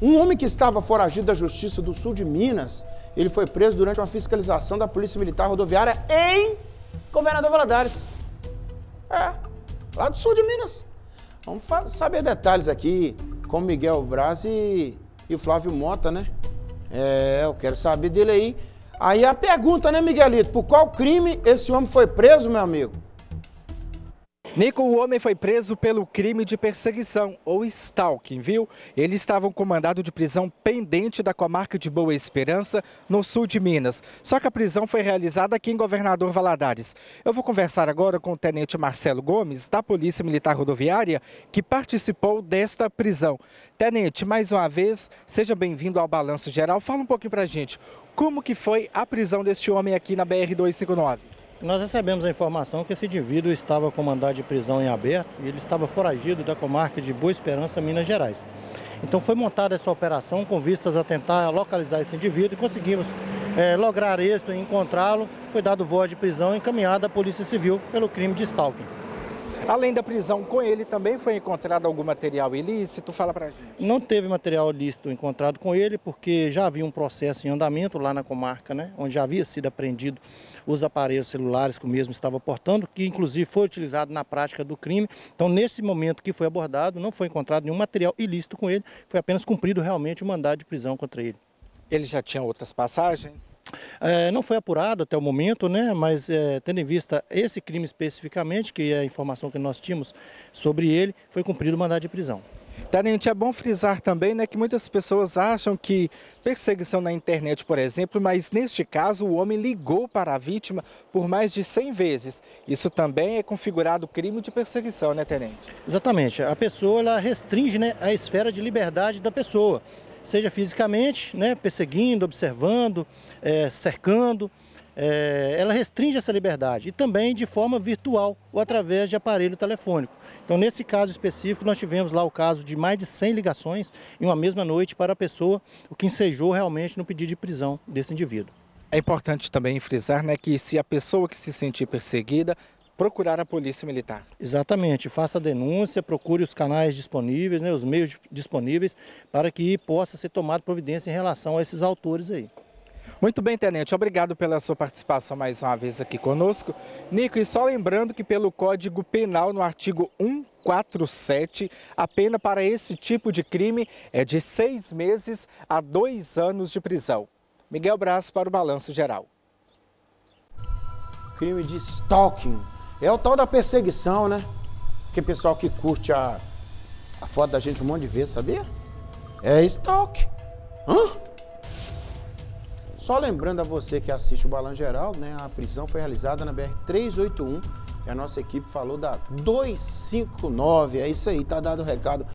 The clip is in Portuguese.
Um homem que estava foragido da Justiça do Sul de Minas, ele foi preso durante uma fiscalização da Polícia Militar Rodoviária em Governador Valadares. É, lá do sul de Minas. Vamos saber detalhes aqui com Miguel Braz e, e o Flávio Mota, né? É, eu quero saber dele aí. Aí a pergunta, né, Miguelito? Por qual crime esse homem foi preso, meu amigo? Nico, o homem foi preso pelo crime de perseguição, ou stalking, viu? Ele estava com mandado de prisão pendente da comarca de Boa Esperança, no sul de Minas. Só que a prisão foi realizada aqui em Governador Valadares. Eu vou conversar agora com o tenente Marcelo Gomes, da Polícia Militar Rodoviária, que participou desta prisão. Tenente, mais uma vez, seja bem-vindo ao Balanço Geral. Fala um pouquinho pra gente, como que foi a prisão deste homem aqui na BR-259? Nós recebemos a informação que esse indivíduo estava com mandado de prisão em aberto e ele estava foragido da comarca de Boa Esperança, Minas Gerais. Então foi montada essa operação com vistas a tentar localizar esse indivíduo e conseguimos é, lograr êxito e encontrá-lo. Foi dado voz de prisão encaminhada à Polícia Civil pelo crime de stalking. Além da prisão com ele, também foi encontrado algum material ilícito? Fala pra gente. Não teve material ilícito encontrado com ele, porque já havia um processo em andamento lá na comarca, né? Onde já havia sido apreendido os aparelhos celulares que o mesmo estava portando, que inclusive foi utilizado na prática do crime. Então, nesse momento que foi abordado, não foi encontrado nenhum material ilícito com ele, foi apenas cumprido realmente o mandado de prisão contra ele. Ele já tinha outras passagens? É, não foi apurado até o momento, né? mas é, tendo em vista esse crime especificamente, que é a informação que nós tínhamos sobre ele, foi cumprido o mandado de prisão. Tenente, é bom frisar também né, que muitas pessoas acham que perseguição na internet, por exemplo, mas neste caso o homem ligou para a vítima por mais de 100 vezes. Isso também é configurado crime de perseguição, né, Tenente? Exatamente. A pessoa ela restringe né, a esfera de liberdade da pessoa seja fisicamente, né, perseguindo, observando, é, cercando. É, ela restringe essa liberdade e também de forma virtual ou através de aparelho telefônico. Então, nesse caso específico, nós tivemos lá o caso de mais de 100 ligações em uma mesma noite para a pessoa, o que ensejou realmente no pedido de prisão desse indivíduo. É importante também frisar né, que se a pessoa que se sentir perseguida procurar a Polícia Militar. Exatamente, faça a denúncia, procure os canais disponíveis, né, os meios disponíveis, para que possa ser tomada providência em relação a esses autores aí. Muito bem, Tenente, obrigado pela sua participação mais uma vez aqui conosco. Nico, e só lembrando que pelo Código Penal, no artigo 147, a pena para esse tipo de crime é de seis meses a dois anos de prisão. Miguel Braz para o Balanço Geral. Crime de stalking é o tal da perseguição, né? Que pessoal que curte a, a foto da gente um monte de vezes, sabia? É stalk. Hã? Só lembrando a você que assiste o Balan Geral, né? A prisão foi realizada na BR 381 e a nossa equipe falou da 259. É isso aí, tá dado o recado.